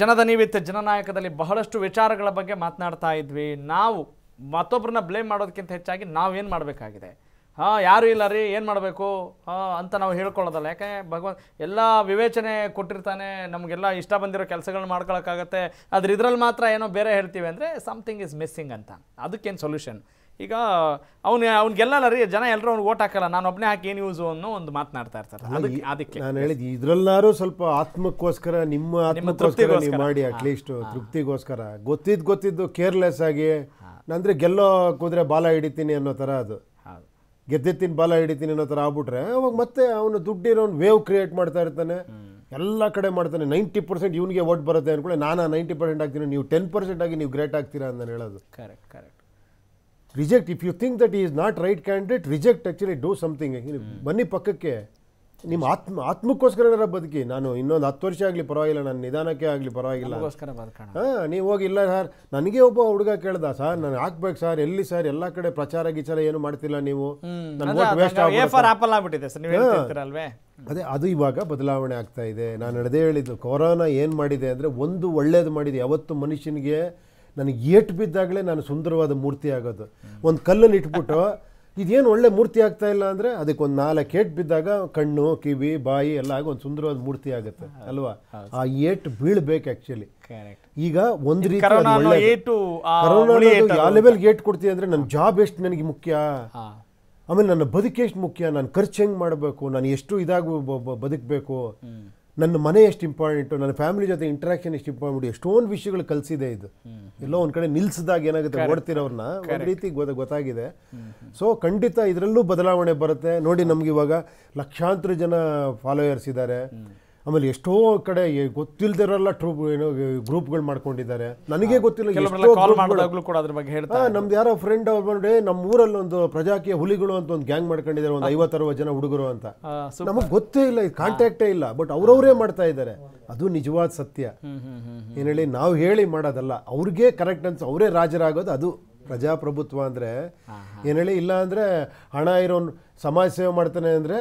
ಜನದ ನಿಮಿತ್ತ ಜನನಾಯಕದಲ್ಲಿ ಬಹಳಷ್ಟು ವಿಚಾರಗಳ ಬಗ್ಗೆ ಮಾತನಾಡ್ತಾ ಇದ್ವಿ ನಾವು ಮತ್ತೊಬ್ಬರನ್ನ ಬ್ಲೇಮ್ ಮಾಡೋದಕ್ಕಿಂತ ಹೆಚ್ಚಾಗಿ ನಾವೇನು ಮಾಡಬೇಕಾಗಿದೆ ಹಾಂ ಯಾರೂ ಇಲ್ಲ ರೀ ಏನು ಮಾಡಬೇಕು ಅಂತ ನಾವು ಹೇಳ್ಕೊಳ್ಳೋದಲ್ಲ ಯಾಕೆ ಭಗವಂತ ಎಲ್ಲ ವಿವೇಚನೆ ಕೊಟ್ಟಿರ್ತಾನೆ ನಮಗೆಲ್ಲ ಇಷ್ಟ ಬಂದಿರೋ ಕೆಲಸಗಳನ್ನ ಮಾಡ್ಕೊಳಕ್ಕಾಗತ್ತೆ ಆದರೆ ಇದರಲ್ಲಿ ಮಾತ್ರ ಏನೋ ಬೇರೆ ಹೇಳ್ತೀವಿ ಅಂದರೆ ಸಮಥಿಂಗ್ ಇಸ್ ಮಿಸ್ಸಿಂಗ್ ಅಂತ ಅದಕ್ಕೇನು ಸೊಲ್ಯೂಷನ್ ಈಗ ಅವನು ಅವ್ನಿಗೆಲ್ಲ ರೀ ಜನ ಎಲ್ಲರೂ ಅವ್ನಿಗೆ ಓಟ್ ಹಾಕಲ್ಲ ನಾನು ಒಬ್ಬನೇ ಹಾಕಿ ಏನು ಯೂಸ್ ಅನ್ನೋ ಒಂದು ಮಾತನಾಡ್ತಾ ಇರ್ತಾರೆ ಅದಕ್ಕೆ ನಾನು ಹೇಳಿದ್ ಇದರಲ್ಲಾರು ಸ್ವಲ್ಪ ಆತ್ಮಕ್ಕೋಸ್ಕರ ನಿಮ್ಮ ಆತ್ಮಕ್ಕೋಸ್ಕರ ನೀವು ಮಾಡಿ ಅಟ್ಲೀಸ್ಟ್ ತೃಪ್ತಿಗೋಸ್ಕರ ಗೊತ್ತಿದ್ದು ಗೊತ್ತಿದ್ದು ಕೇರ್ಲೆಸ್ ಆಗಿ ಅಂದರೆ ಗೆಲ್ಲೋ ಕುದ್ರೆ ಬಾಲ ಹಿಡಿತೀನಿ ಅನ್ನೋ ಥರ ಅದು ಗೆದ್ದೆತ್ತಿನ ಬಾಲ ಹಿಡಿತೀನಿ ಅನ್ನೋ ಥರ ಆಗ್ಬಿಟ್ರೆ ಅವಾಗ ಮತ್ತೆ ಅವನು ದುಡ್ಡಿರೋ ವೇವ್ ಕ್ರಿಯೇಟ್ ಮಾಡ್ತಾ ಇರ್ತಾನೆ ಎಲ್ಲ ಕಡೆ ಮಾಡ್ತಾನೆ ನೈಂಟಿ ಪರ್ಸೆಂಟ್ ಇವನಿಗೆ ಓಟ್ ಬರುತ್ತೆ ಅಂದ್ಕೊಳ್ಳಿ ನಾನು ನೈಂಟಿ ಪರ್ಸೆಂಟ್ ಆಗ್ತೀನಿ ನೀವು ಟೆನ್ ಪರ್ಸೆಂಟ್ ಆಗಿ ನೀವು ಗ್ರೇಟ್ ಆಗ್ತೀರಾ ಅಂತ ಹೇಳೋದು correct correct reject if you think that is not right candidate reject actually do something ಬನ್ನಿ ಪಕ್ಕಕ್ಕೆ ನಿಮ್ಮ ಆತ್ಮ ಆತ್ಮಕ್ಕೋಸ್ಕರ ಬದುಕಿ ನಾನು ಇನ್ನೊಂದು ಹತ್ತು ವರ್ಷ ಆಗಲಿ ಪರವಾಗಿಲ್ಲ ನನ್ನ ನಿಧಾನಕ್ಕೆ ಆಗಲಿ ಪರವಾಗಿಲ್ಲ ಹಾಂ ನೀವು ಹೋಗಿ ಇಲ್ಲ ಸರ್ ನನಗೆ ಒಬ್ಬ ಹುಡುಗ ಕೇಳ್ದ ಸರ್ ನಾನು ಹಾಕ್ಬೇಕು ಸರ್ ಎಲ್ಲಿ ಸರ್ ಎಲ್ಲ ಕಡೆ ಪ್ರಚಾರ ಗಿಚಾರ ಏನು ಮಾಡ್ತಿಲ್ಲ ನೀವು ಅದೇ ಅದು ಇವಾಗ ಬದಲಾವಣೆ ಆಗ್ತಾ ಇದೆ ನಾನು ನಡೆದೇ ಹೇಳಿದ್ದು ಕೊರೋನಾ ಏನು ಮಾಡಿದೆ ಅಂದರೆ ಒಂದು ಒಳ್ಳೇದು ಮಾಡಿದೆ ಯಾವತ್ತು ಮನುಷ್ಯನಿಗೆ ನನಗೆ ಏಟು ಬಿದ್ದಾಗಲೇ ನಾನು ಸುಂದರವಾದ ಮೂರ್ತಿ ಆಗೋದು ಒಂದು ಕಲ್ಲನ್ನು ಇಟ್ಬಿಟ್ಟು ಇದೇನು ಒಳ್ಳೆ ಮೂರ್ತಿ ಆಗ್ತಾ ಇಲ್ಲ ಅಂದರೆ ಅದಕ್ಕೆ ಒಂದು ನಾಲ್ಕು ಏಟ್ ಬಿದ್ದಾಗ ಕಣ್ಣು ಕಿವಿ ಬಾಯಿ ಎಲ್ಲ ಆಗಿ ಒಂದು ಸುಂದರವಾದ ಮೂರ್ತಿ ಆಗುತ್ತೆ ಅಲ್ವಾ ಆ ಏಟ್ ಬೀಳ್ಬೇಕು ಆ್ಯಕ್ಚುಲಿ ಈಗ ಒಂದು ರೀತಿ ಯಾವ ಲೆವೆಲ್ಗೆ ಏಟ್ ಕೊಡ್ತೀವಿ ಅಂದರೆ ನನ್ನ ಜಾಬ್ ಎಷ್ಟು ನನಗೆ ಮುಖ್ಯ ಆಮೇಲೆ ನನ್ನ ಬದುಕೆಷ್ಟು ಎಷ್ಟು ಮುಖ್ಯ ನಾನು ಖರ್ಚು ಹೆಂಗೆ ಮಾಡಬೇಕು ನಾನು ಎಷ್ಟು ಇದಾಗ ಬದುಕಬೇಕು ನನ್ನ ಮನೆ ಎಷ್ಟು ಇಂಪಾರ್ಟೆಂಟು ನನ್ನ ಫ್ಯಾಮಿಲಿ ಜೊತೆ ಇಂಟ್ರಾಕ್ಷನ್ ಎಷ್ಟು ಇಂಪಾರ್ಟೆಂಟ್ ಎಷ್ಟೊಂದು ವಿಷಯಗಳು ಕಲಿಸಿದೆ ಇದು ಎಲ್ಲೋ ಒಂದು ಕಡೆ ನಿಲ್ಸಿದಾಗ ಏನಾಗುತ್ತೆ ಓಡ್ತಿರೋರನ್ನ ಒಂದು ರೀತಿ ಗೊತ್ತ ಗೊತ್ತಾಗಿದೆ ಸೊ ಖಂಡಿತ ಇದರಲ್ಲೂ ಬದಲಾವಣೆ ಬರುತ್ತೆ ನೋಡಿ ನಮ್ಗೆ ಇವಾಗ ಲಕ್ಷಾಂತರ ಜನ ಫಾಲೋಯರ್ಸ್ ಇದ್ದಾರೆ ಆಮೇಲೆ ಎಷ್ಟೋ ಕಡೆ ಗೊತ್ತಿಲ್ಲದರಲ್ಲ ಟ್ರೂ ಏನೋ ಗ್ರೂಪ್ಗಳು ಮಾಡ್ಕೊಂಡಿದ್ದಾರೆ ನನಗೆ ಗೊತ್ತಿಲ್ಲ ನಮ್ದು ಯಾರೋ ಫ್ರೆಂಡ್ ಅವ್ರು ನಮ್ಮ ಊರಲ್ಲಿ ಒಂದು ಪ್ರಜಾಕೀಯ ಹುಲಿಗಳು ಅಂತ ಒಂದು ಗ್ಯಾಂಗ್ ಮಾಡ್ಕೊಂಡಿದ್ದಾರೆ ಒಂದು ಐವತ್ತರವತ್ತು ಜನ ಹುಡುಗರು ಅಂತ ನಮಗೆ ಗೊತ್ತೇ ಇಲ್ಲ ಕಾಂಟ್ಯಾಕ್ಟೇ ಇಲ್ಲ ಬಟ್ ಅವ್ರವರೇ ಮಾಡ್ತಾ ಇದ್ದಾರೆ ಅದು ನಿಜವಾದ ಸತ್ಯ ಏನು ಹೇಳಿ ನಾವು ಹೇಳಿ ಮಾಡೋದಲ್ಲ ಅವ್ರಿಗೆ ಕರೆಕ್ಟ್ ಅನ್ಸ ಅವರೇ ರಾಜರಾಗೋದು ಅದು ಪ್ರಜಾಪ್ರಭುತ್ವ ಅಂದ್ರೆ ಏನೇಳಿ ಹೇಳಿ ಇಲ್ಲ ಅಂದ್ರೆ ಹಣ ಇರೋನ್ ಸಮಾಜ ಸೇವೆ ಮಾಡ್ತಾನೆ ಅಂದ್ರೆ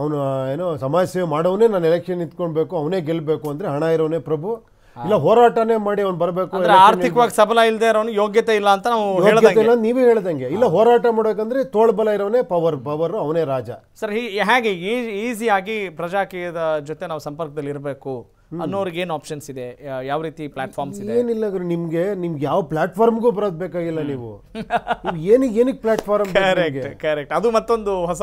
ಅವನು ಏನೋ ಸಮಾಜ ಸೇವೆ ಮಾಡೋವನೇ ನಾನು ಎಲೆಕ್ಷನ್ ನಿಂತ್ಕೊಳ್ಬೇಕು ಅವನೇ ಗೆಲ್ಲಬೇಕು ಅಂದರೆ ಹಣ ಇರೋನೇ ಪ್ರಭು ಇಲ್ಲ ಹೋರಾಟನೇ ಮಾಡಿ ಅವ್ನು ಬರಬೇಕು ಆರ್ಥಿಕವಾಗಿ ಸಬಲ ಇಲ್ಲದೆ ಇರೋನು ಯೋಗ್ಯತೆ ಇಲ್ಲ ಅಂತ ನಾವು ಹೇಳಿದಂಗೆ ನೀವೇ ಹೇಳ್ದಂಗೆ ಇಲ್ಲ ಹೋರಾಟ ಮಾಡಬೇಕಂದ್ರೆ ತೋಳ್ಬಲ ಇರೋನೇ ಪವರ್ ಪವರ್ ಅವನೇ ರಾಜ ಸರ್ ಹೀಗೆ ಹೇಗೆ ಈಸಿಯಾಗಿ ಪ್ರಜಾಕೀಯದ ಜೊತೆ ನಾವು ಸಂಪರ್ಕದಲ್ಲಿ ಇರಬೇಕು ಅನ್ನೋರ್ಗೆ ಏನು ಆಪ್ಷನ್ಸ್ ಇದೆ ಯಾವ ರೀತಿ ಪ್ಲಾಟ್ಫಾರ್ಮ್ಸ್ ಇದೆ ಏನಿಲ್ಲ ನಿಮ್ಗೆ ನಿಮಗೆ ನಿಮ್ಗೆ ಯಾವ ಪ್ಲಾಟ್ಫಾರ್ಮ್ಗೂ ಬರೋದು ಬೇಕಾಗಿಲ್ಲ ನೀವು ಏನಿಗೆ ಏನಕ್ಕೆ ಪ್ಲಾಟ್ಫಾರ್ಮ್ ಕರೆಕ್ಟ್ ಕರೆಕ್ಟ್ ಅದು ಮತ್ತೊಂದು ಹೊಸ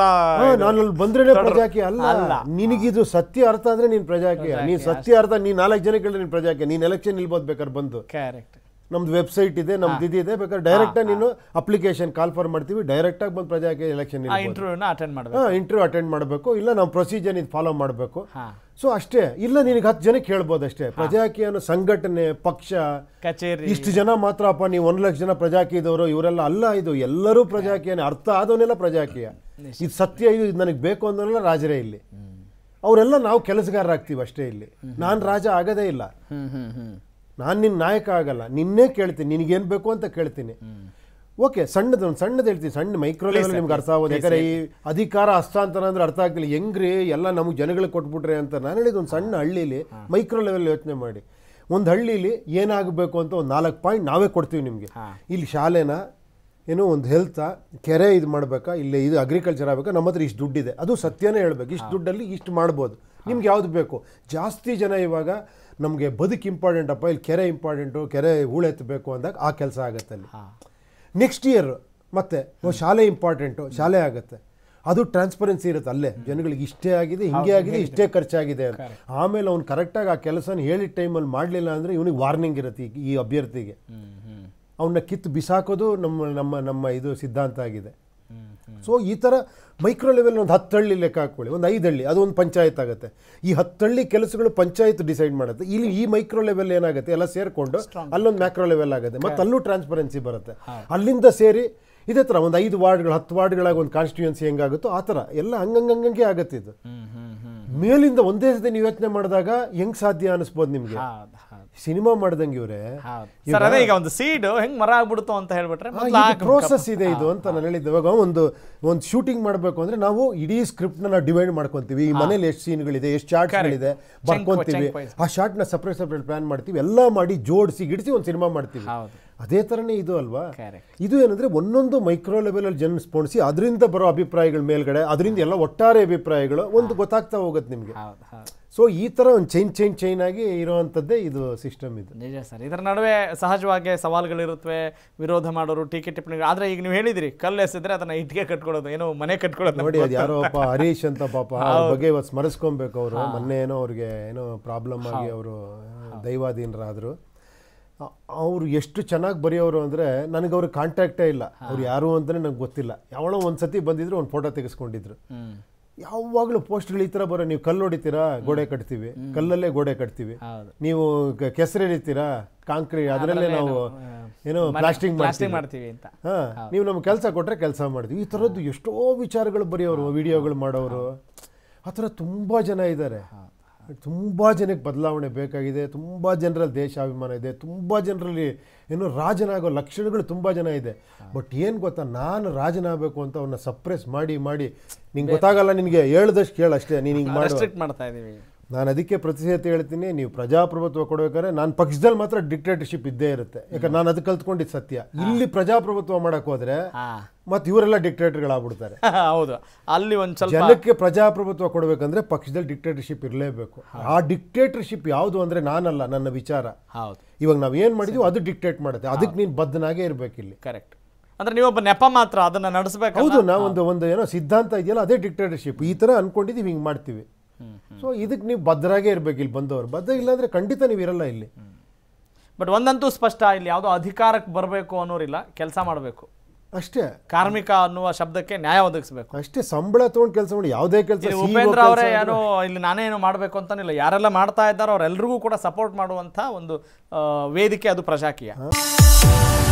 ನಾನು ಅಲ್ಲಿ ಬಂದ್ರೆ ಪ್ರಜಾಕಿ ಅಲ್ಲ ನಿನಗಿದು ಸತ್ಯ ಅರ್ಥ ಅಂದ್ರೆ ನೀನು ಪ್ರಜಾಕಿ ನೀನ್ ಸತ್ಯ ಅರ್ಥ ನೀನ್ ನಾಲ್ಕು ಜನ ಕೇಳಿದ್ರೆ ನೀನ್ ಪ್ರಜಾಕಿ ನೀನ್ ಎಲೆಕ್ಷನ್ ನಿಲ್ಬೋದು ಬೇಕಾದ್ರೆ ಬಂದು ಕರೆಕ್ಟ್ ನಮ್ದು ವೆಬ್ಸೈಟ್ ಇದೆ ನಮ್ದು ಇದೆ ಬೇಕಾದ್ರೆ ಡೈರೆಕ್ಟ್ ನೀನು ಅಪ್ಲಿಕೇಶನ್ ಕಾಲ್ ಫಾರ್ ಮಾಡ್ತೀವಿ ಡೈರೆಕ್ಟ್ ಆಗಿ ಬಂದು ಪ್ರಜಾಕಿ ಎಲೆಕ್ಷನ್ ಇಂಟರ್ವ್ಯೂನ ಅಟೆಂಡ್ ಇಂಟರ್ವ್ಯೂ ಅಟೆಂಡ್ ಮಾಡಬೇಕು ಇಲ್ಲ ನಮ್ಮ ಪ್ರೊಸೀಜರ್ ಇದು ಫಾಲೋ ಮಾಡಬೇಕು ಸೊ ಅಷ್ಟೇ ಇಲ್ಲ ನಿನಗೆ ಹತ್ತು ಜನಕ್ಕೆ ಹೇಳ್ಬೋದು ಅಷ್ಟೇ ಪ್ರಜಾಕಿ ಸಂಘಟನೆ ಪಕ್ಷ ಕಚೇರಿ ಇಷ್ಟು ಜನ ಮಾತ್ರ ಅಪ್ಪ ನೀವು ಒಂದು ಲಕ್ಷ ಜನ ಪ್ರಜಾಕೀಯದವರು ಇವರೆಲ್ಲ ಅಲ್ಲ ಇದು ಎಲ್ಲರೂ ಪ್ರಜಾಕೀಯನೇ ಅರ್ಥ ಆದವನ್ನೆಲ್ಲ ಪ್ರಜಾಕೀಯ ಇದು ಸತ್ಯ ಇದು ಇದು ನನಗೆ ಬೇಕು ಅಂದ್ರೆಲ್ಲ ರಾಜರೇ ಇಲ್ಲಿ ಅವರೆಲ್ಲ ನಾವು ಕೆಲಸಗಾರರಾಗ್ತೀವಿ ಅಷ್ಟೇ ಇಲ್ಲಿ ನಾನು ರಾಜ ಆಗೋದೇ ಇಲ್ಲ ನಾನು ನಿನ್ನ ನಾಯಕ ಆಗಲ್ಲ ನಿನ್ನೇ ಕೇಳ್ತೀನಿ ನಿನಗೇನು ಬೇಕು ಅಂತ ಕೇಳ್ತೀನಿ ಓಕೆ ಸಣ್ಣದು ಒಂದು ಸಣ್ಣದು ಹೇಳ್ತೀನಿ ಸಣ್ಣ ಮೈಕ್ರೋ ಲೆವೆಲ್ ನಿಮ್ಗೆ ಅರ್ಥ ಆಗೋದು ಯಾಕಂದ್ರೆ ಈ ಅಧಿಕಾರ ಹಸ್ತಾಂತರ ಅಂದ್ರೆ ಅರ್ಥ ಆಗ್ತಿಲ್ಲ ಹೆಂಗ್ರಿ ಎಲ್ಲ ನಮ್ಗೆ ಜನಗಳಿಗೆ ಕೊಟ್ಬಿಟ್ರೆ ಅಂತ ನಾನು ಹೇಳಿದ ಒಂದು ಸಣ್ಣ ಹಳ್ಳಿಲಿ ಮೈಕ್ರೋ ಲೆವೆಲ್ ಯೋಚನೆ ಮಾಡಿ ಒಂದು ಹಳ್ಳಿಲಿ ಏನಾಗಬೇಕು ಅಂತ ಒಂದು ನಾಲ್ಕು ಪಾಯಿಂಟ್ ನಾವೇ ಕೊಡ್ತೀವಿ ನಿಮಗೆ ಇಲ್ಲಿ ಶಾಲೆನ ಏನೋ ಒಂದು ಹೆಲ್ತಾ ಕೆರೆ ಇದು ಮಾಡಬೇಕಾ ಇಲ್ಲಿ ಇದು ಅಗ್ರಿಕಲ್ಚರ್ ಆಗಬೇಕಾ ನಮ್ಮ ಹತ್ರ ಇಷ್ಟು ದುಡ್ಡಿದೆ ಅದು ಸತ್ಯನೇ ಹೇಳ್ಬೇಕು ಇಷ್ಟು ದುಡ್ಡಲ್ಲಿ ಇಷ್ಟು ಮಾಡ್ಬೋದು ನಿಮ್ಗೆ ಯಾವ್ದು ಬೇಕು ಜಾಸ್ತಿ ಜನ ಇವಾಗ ನಮಗೆ ಬದುಕು ಇಂಪಾರ್ಟೆಂಟಪ್ಪ ಇಲ್ಲಿ ಕೆರೆ ಇಂಪಾರ್ಟೆಂಟು ಕೆರೆ ಹೂಳೆತ್ತಬೇಕು ಅಂದಾಗ ಆ ಕೆಲಸ ಆಗುತ್ತೆ ಅಲ್ಲಿ ನೆಕ್ಸ್ಟ್ ಇಯರ್ ಮತ್ತೆ ಶಾಲೆ ಇಂಪಾರ್ಟೆಂಟು ಶಾಲೆ ಆಗುತ್ತೆ ಅದು ಟ್ರಾನ್ಸ್ಪರೆನ್ಸಿ ಇರುತ್ತೆ ಅಲ್ಲೇ ಜನಗಳಿಗೆ ಇಷ್ಟೇ ಆಗಿದೆ ಹಿಂಗೆ ಆಗಿದೆ ಇಷ್ಟೇ ಖರ್ಚಾಗಿದೆ ಅಂತ ಆಮೇಲೆ ಅವ್ನು ಕರೆಕ್ಟಾಗಿ ಆ ಕೆಲಸನ ಹೇಳಿದ ಟೈಮಲ್ಲಿ ಮಾಡಲಿಲ್ಲ ಅಂದರೆ ಇವನಿಗೆ ವಾರ್ನಿಂಗ್ ಇರುತ್ತೆ ಈ ಅಭ್ಯರ್ಥಿಗೆ ಅವನ್ನ ಕಿತ್ತು ಬಿಸಾಕೋದು ನಮ್ಮ ನಮ್ಮ ನಮ್ಮ ಇದು ಸಿದ್ಧಾಂತ ಆಗಿದೆ ಸೊ ಈ ಥರ ಮೈಕ್ರೋ ಲೆವೆಲ್ ಒಂದು ಹತ್ತು ಹಳ್ಳಿ ಲೆಕ್ಕ ಹಾಕೊಳ್ಳಿ ಒಂದು ಐದು ಹಳ್ಳಿ ಅದು ಒಂದು ಪಂಚಾಯತ್ ಆಗುತ್ತೆ ಈ ಹತ್ತಳ್ಳಿ ಕೆಲಸಗಳು ಪಂಚಾಯತ್ ಡಿಸೈಡ್ ಮಾಡುತ್ತೆ ಇಲ್ಲಿ ಈ ಮೈಕ್ರೋ ಲೆವೆಲ್ ಏನಾಗುತ್ತೆ ಎಲ್ಲ ಸೇರಿಕೊಂಡು ಅಲ್ಲೊಂದು ಮ್ಯಾಕ್ರೋ ಲೆವೆಲ್ ಆಗುತ್ತೆ ಮತ್ತು ಅಲ್ಲೂ ಟ್ರಾನ್ಸ್ಪರೆನ್ಸಿ ಬರುತ್ತೆ ಅಲ್ಲಿಂದ ಸೇರಿ ಇದೇ ಥರ ಒಂದು ಐದು ವಾರ್ಡ್ಗಳು ಹತ್ತು ವಾರ್ಡ್ಗಳಾಗಿ ಒಂದು ಕಾನ್ಸ್ಟಿಟ್ಯೂನ್ಸಿ ಹೆಂಗಾಗುತ್ತೋ ಆ ಥರ ಎಲ್ಲ ಹಂಗಂಗಂಗೆ ಆಗುತ್ತೆ ಇದು ಮೇಲಿಂದ ಒಂದೇ ಸತಿ ನೀವು ಯೋಚನೆ ಮಾಡಿದಾಗ ಹೆಂಗೆ ಸಾಧ್ಯ ಅನಿಸ್ಬೋದು ನಿಮಗೆ ಸಿನಿಮಾ ಮಾಡ್ದಂಗೆ ಇವರೇ ಸರ್ ಅದೇ ಈಗ ಒಂದು ಸೀಡ್ ಹೆಂಗ್ ಮರ ಆಗ್ಬಿಡ್ತು ಅಂತ ಹೇಳ್ಬಿಟ್ರೆ ಪ್ರೋಸೆಸ್ ಇದೆ ಇದು ಅಂತ ನಾನು ಹೇಳಿದ್ದೆ ಇವಾಗ ಒಂದು ಒಂದು ಶೂಟಿಂಗ್ ಮಾಡಬೇಕು ಅಂದ್ರೆ ನಾವು ಇಡೀ ಸ್ಕ್ರಿಪ್ಟ್ ನಾವು ಡಿವೈಡ್ ಮಾಡ್ಕೊಂತೀವಿ ಈ ಮನೇಲಿ ಎಷ್ಟು ಸೀನ್ಗಳಿದೆ ಎಷ್ಟು ಶಾರ್ಟ್ಗಳಿದೆ ಬರ್ಕೊಂತೀವಿ ಆ ಶಾರ್ಟ್ ನ ಸಪ್ರೇಟ್ ಸಪ್ರೇಟ್ ಪ್ಲಾನ್ ಮಾಡ್ತೀವಿ ಎಲ್ಲ ಮಾಡಿ ಜೋಡಿಸಿ ಗಿಡಿಸಿ ಒಂದು ಸಿನಿಮಾ ಮಾಡ್ತೀವಿ ಅದೇ ಥರನೇ ಇದು ಅಲ್ವಾ ಇದು ಏನಂದ್ರೆ ಒಂದೊಂದು ಮೈಕ್ರೋ ಲೆವೆಲಲ್ಲಿ ಜನ ಸ್ಪೋಣಿಸಿ ಅದರಿಂದ ಬರೋ ಅಭಿಪ್ರಾಯಗಳ ಮೇಲ್ಗಡೆ ಅದರಿಂದ ಎಲ್ಲ ಒಟ್ಟಾರೆ ಅಭಿಪ್ರಾಯಗಳು ಒಂದು ಗೊತ್ತಾಗ್ತಾ ಹೋಗುತ್ತೆ ನಿಮಗೆ ಸೊ ಈ ಥರ ಒಂದು ಚೈನ್ ಚೈನ್ ಚೈನ್ ಆಗಿ ಇರುವಂಥದ್ದೇ ಇದು ಸಿಸ್ಟಮ್ ಇದು ನಿಜ ಸರ್ ಇದರ ನಡುವೆ ಸಹಜವಾಗಿ ಸವಾಲುಗಳಿರುತ್ತವೆ ವಿರೋಧ ಮಾಡೋರು ಟೀಕೆ ಟಿಪ್ಪಣಿಗಳು ಆದರೆ ಈಗ ನೀವು ಹೇಳಿದಿರಿ ಕಲ್ಲು ಎಸೆದ್ರೆ ಅದನ್ನು ಇಟ್ಟಿಗೆ ಕಟ್ಕೊಳ್ಳೋದು ಏನೋ ಮನೆ ಕಟ್ಕೊಳ್ಳೋದು ನೋಡಿ ಅದು ಯಾರೋ ಒಬ್ಬ ಹರೀಶ್ ಅಂತ ಪಾಪ ಬಗ್ಗೆ ಇವತ್ತು ಸ್ಮರಿಸ್ಕೊಬೇಕು ಅವರು ಮೊನ್ನೆ ಏನೋ ಅವ್ರಿಗೆ ಏನೋ ಪ್ರಾಬ್ಲಮ್ ಆಗಿ ಅವರು ದೈವಾಧೀನರಾದರು ಅವರು ಎಷ್ಟು ಚೆನ್ನಾಗಿ ಬರೆಯೋರು ಅಂದರೆ ನನಗೆ ಅವ್ರಿಗೆ ಕಾಂಟ್ಯಾಕ್ಟೇ ಇಲ್ಲ ಅವ್ರು ಯಾರು ಅಂತಲೇ ನನಗೆ ಗೊತ್ತಿಲ್ಲ ಯಾವಳೋ ಒಂದು ಸತಿ ಬಂದಿದ್ರು ಒಂದು ಫೋಟೋ ತೆಗೆಸ್ಕೊಂಡಿದ್ರು ಯಾವಾಗಲೂ ಪೋಸ್ಟ್ಗಳು ಈ ಥರ ಬರೋ ನೀವು ಕಲ್ಲು ಹೊಡಿತೀರಾ ಗೋಡೆ ಕಟ್ತೀವಿ ಕಲ್ಲಲ್ಲೇ ಗೋಡೆ ಕಟ್ತೀವಿ ನೀವು ಹಿಡಿತೀರಾ ಕಾಂಕ್ರೀಟ್ ಅದರಲ್ಲೇ ನಾವು ಏನೋ ಪ್ಲಾಸ್ಟಿಂಗ್ ಮಾಡ್ತೀವಿ ಅಂತ ನೀವು ನಮ್ಗೆ ಕೆಲಸ ಕೊಟ್ಟರೆ ಕೆಲಸ ಮಾಡ್ತೀವಿ ಈ ಥರದ್ದು ಎಷ್ಟೋ ವಿಚಾರಗಳು ಬರೆಯೋರು ವಿಡಿಯೋಗಳು ಮಾಡೋರು ಆ ಥರ ಜನ ಇದ್ದಾರೆ ತುಂಬ ಜನಕ್ಕೆ ಬದಲಾವಣೆ ಬೇಕಾಗಿದೆ ತುಂಬ ಜನರಲ್ಲಿ ದೇಶಾಭಿಮಾನ ಇದೆ ತುಂಬ ಜನರಲ್ಲಿ ಏನು ರಾಜನಾಗೋ ಲಕ್ಷಣಗಳು ತುಂಬ ಜನ ಇದೆ ಬಟ್ ಏನು ಗೊತ್ತಾ ನಾನು ರಾಜನಾಗಬೇಕು ಅಂತ ಅವನ್ನ ಸಪ್ರೆಸ್ ಮಾಡಿ ಮಾಡಿ ನಿಂಗೆ ಗೊತ್ತಾಗಲ್ಲ ನಿನಗೆ ಹೇಳ್ದಷ್ಟು ಕೇಳಷ್ಟೇ ನೀನು ಮಾಡ್ತಾ ಇದ್ದೀವಿ ನಾನು ಅದಕ್ಕೆ ಪ್ರತಿಶತ ಹೇಳ್ತೀನಿ ನೀವು ಪ್ರಜಾಪ್ರಭುತ್ವ ಕೊಡಬೇಕಾದ್ರೆ ನಾನು ಪಕ್ಷದಲ್ಲಿ ಮಾತ್ರ ಡಿಕ್ಟೇಟರ್ಶಿಪ್ ಇದ್ದೇ ಇರುತ್ತೆ ಯಾಕಂದ್ರೆ ನಾನು ಅದು ಕಲ್ತ್ಕೊಂಡಿದ್ದು ಸತ್ಯ ಇಲ್ಲಿ ಪ್ರಜಾಪ್ರಭುತ್ವ ಮಾಡಕ್ ಹೋದ್ರೆ ಮತ್ತೆ ಇವರೆಲ್ಲ ಡಿಕ್ಟೇಟರ್ಗಳಾಗ್ಬಿಡ್ತಾರೆ ಹೌದು ಅಲ್ಲಿ ಒಂದು ಸ್ವಲ್ಪ ಜನಕ್ಕೆ ಪ್ರಜಾಪ್ರಭುತ್ವ ಕೊಡಬೇಕಂದ್ರೆ ಪಕ್ಷದಲ್ಲಿ ಡಿಕ್ಟೇಟರ್ಶಿಪ್ ಇರಲೇಬೇಕು ಆ ಡಿಕ್ಟೇಟರ್ಶಿಪ್ ಯಾವುದು ಅಂದ್ರೆ ನಾನಲ್ಲ ನನ್ನ ವಿಚಾರ ಹೌದು ಇವಾಗ ನಾವು ಏನು ಮಾಡಿದೀವಿ ಅದು ಡಿಕ್ಟೇಟ್ ಮಾಡುತ್ತೆ ಅದಕ್ಕೆ ನೀನು ಬದ್ಧನಾಗೆ ಇರಬೇಕು ಇಲ್ಲಿ ಕರೆಕ್ಟ್ ಅಂದ್ರೆ ನೀವೊಬ್ಬ ನೆಪ ಮಾತ್ರ ಅದನ್ನ ನಡೆಸಬೇಕು ಹೌದು ನಾವೊಂದು ಒಂದು ಒಂದು ಏನೋ ಸಿದ್ಧಾಂತ ಇದೆಯಲ್ಲ ಅದೇ ಡಿಕ್ಟೇಟರ್ಶಿಪ್ ಈ ತರ ಅನ್ಕೊಂಡಿದ್ದೀವಿ ಹಿಂಗೆ ಮಾಡ್ತೀವಿ ಸೊ ಇದಕ್ಕೆ ನೀವು ಭದ್ರಾಗೆ ಇರಬೇಕು ಇಲ್ಲಿ ಬಂದವರು ಭದ್ರ ಇಲ್ಲಾಂದ್ರೆ ಖಂಡಿತ ನೀವು ಇರಲ್ಲ ಇಲ್ಲಿ ಬಟ್ ಒಂದಂತೂ ಸ್ಪಷ್ಟ ಇಲ್ಲಿ ಯಾವುದೋ ಅಧಿಕಾರಕ್ಕೆ ಬರಬೇಕು ಅನ್ನೋರಿಲ್ಲ ಕೆಲಸ ಮಾಡಬೇಕು ಅಷ್ಟೇ ಕಾರ್ಮಿಕ ಅನ್ನುವ ಶಬ್ದಕ್ಕೆ ನ್ಯಾಯ ಒದಗಿಸಬೇಕು ಅಷ್ಟೇ ಸಂಬಳ ತಗೊಂಡು ಕೆಲಸ ಮಾಡಿ ಯಾವುದೇ ಕೆಲಸ ಉಪೇಂದ್ರ ಅವರೇ ಏನು ಇಲ್ಲಿ ನಾನೇ ಏನು ಮಾಡಬೇಕು ಅಂತಾನಿಲ್ಲ ಯಾರೆಲ್ಲ ಮಾಡ್ತಾ ಇದ್ದಾರೋ ಅವರೆಲ್ಲರಿಗೂ ಕೂಡ ಸಪೋರ್ಟ್ ಮಾಡುವಂಥ ಒಂದು ವೇದಿಕೆ ಅದು ಪ್ರಜಾಕೀಯ